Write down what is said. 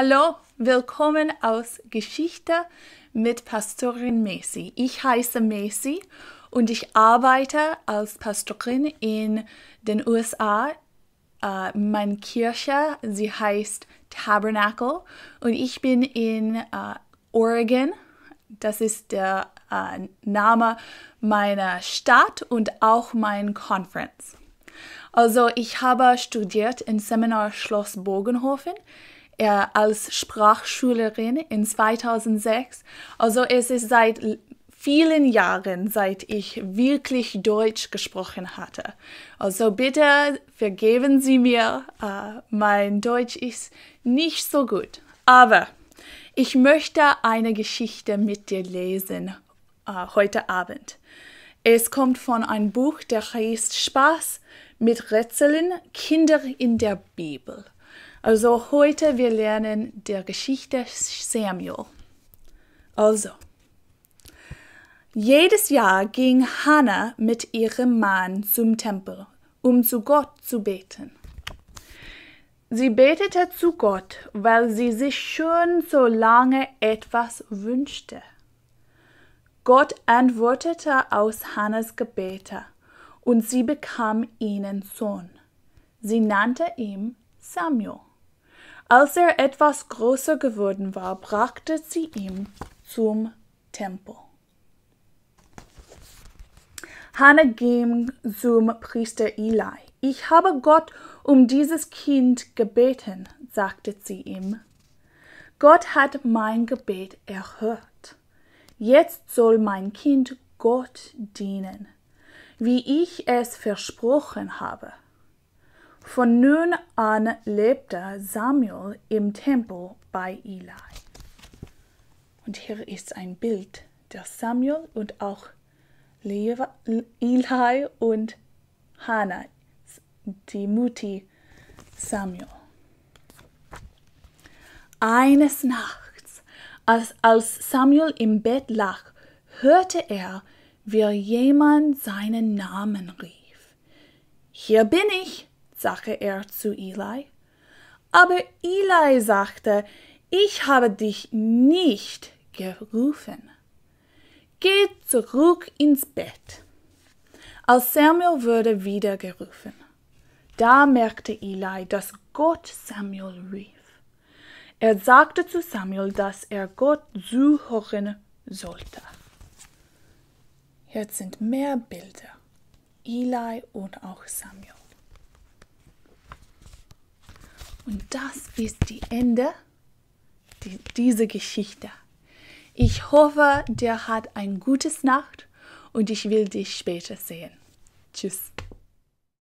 Hallo, willkommen aus Geschichte mit Pastorin Macy. Ich heiße Macy und ich arbeite als Pastorin in den USA. Uh, äh, meine Kirche, sie heißt Tabernacle und ich bin in uh, Oregon. Das ist der uh, Name meiner Stadt und auch mein Conference. Also ich habe studiert im Seminar Schloss Bogenhofen er als Sprachschülerin in 2006. Also es ist seit vielen Jahren, seit ich wirklich Deutsch gesprochen hatte. Also bitte vergeben Sie mir, uh, mein Deutsch ist nicht so gut. Aber ich möchte eine Geschichte mit dir lesen uh, heute Abend. Es kommt von einem Buch, der heißt Spaß mit Rätseln, Kinder in der Bibel. Also heute wir lernen der Geschichte Samuel. Also, jedes Jahr ging Hannah mit ihrem Mann zum Tempel, um zu Gott zu beten. Sie betete zu Gott, weil sie sich schon so lange etwas wünschte. Gott antwortete aus Hannas Gebete und sie bekam ihnen Sohn. Sie nannte ihn Samuel. Als er etwas größer geworden war, brachte sie ihn zum Tempel. Hannah ging zum Priester Eli. Ich habe Gott um dieses Kind gebeten, sagte sie ihm. Gott hat mein Gebet erhört. Jetzt soll mein Kind Gott dienen, wie ich es versprochen habe. Von nun an lebte Samuel im Tempel bei Eli. Und hier ist ein Bild, der Samuel und auch Eli und Hannah, die Mutti Samuel. Eines Nachts, als, als Samuel im Bett lag, hörte er, wie jemand seinen Namen rief. Hier bin ich, sagte er zu Eli. Aber Eli sagte, ich habe dich nicht gerufen. Geh zurück ins Bett. Als Samuel wurde wieder gerufen, da merkte Eli, dass Gott Samuel rief. Er sagte zu Samuel, dass er Gott zuhören sollte. Jetzt sind mehr Bilder, Eli und auch Samuel. Und das ist die Ende die, dieser Geschichte. Ich hoffe, dir hat ein gutes Nacht und ich will dich später sehen. Tschüss.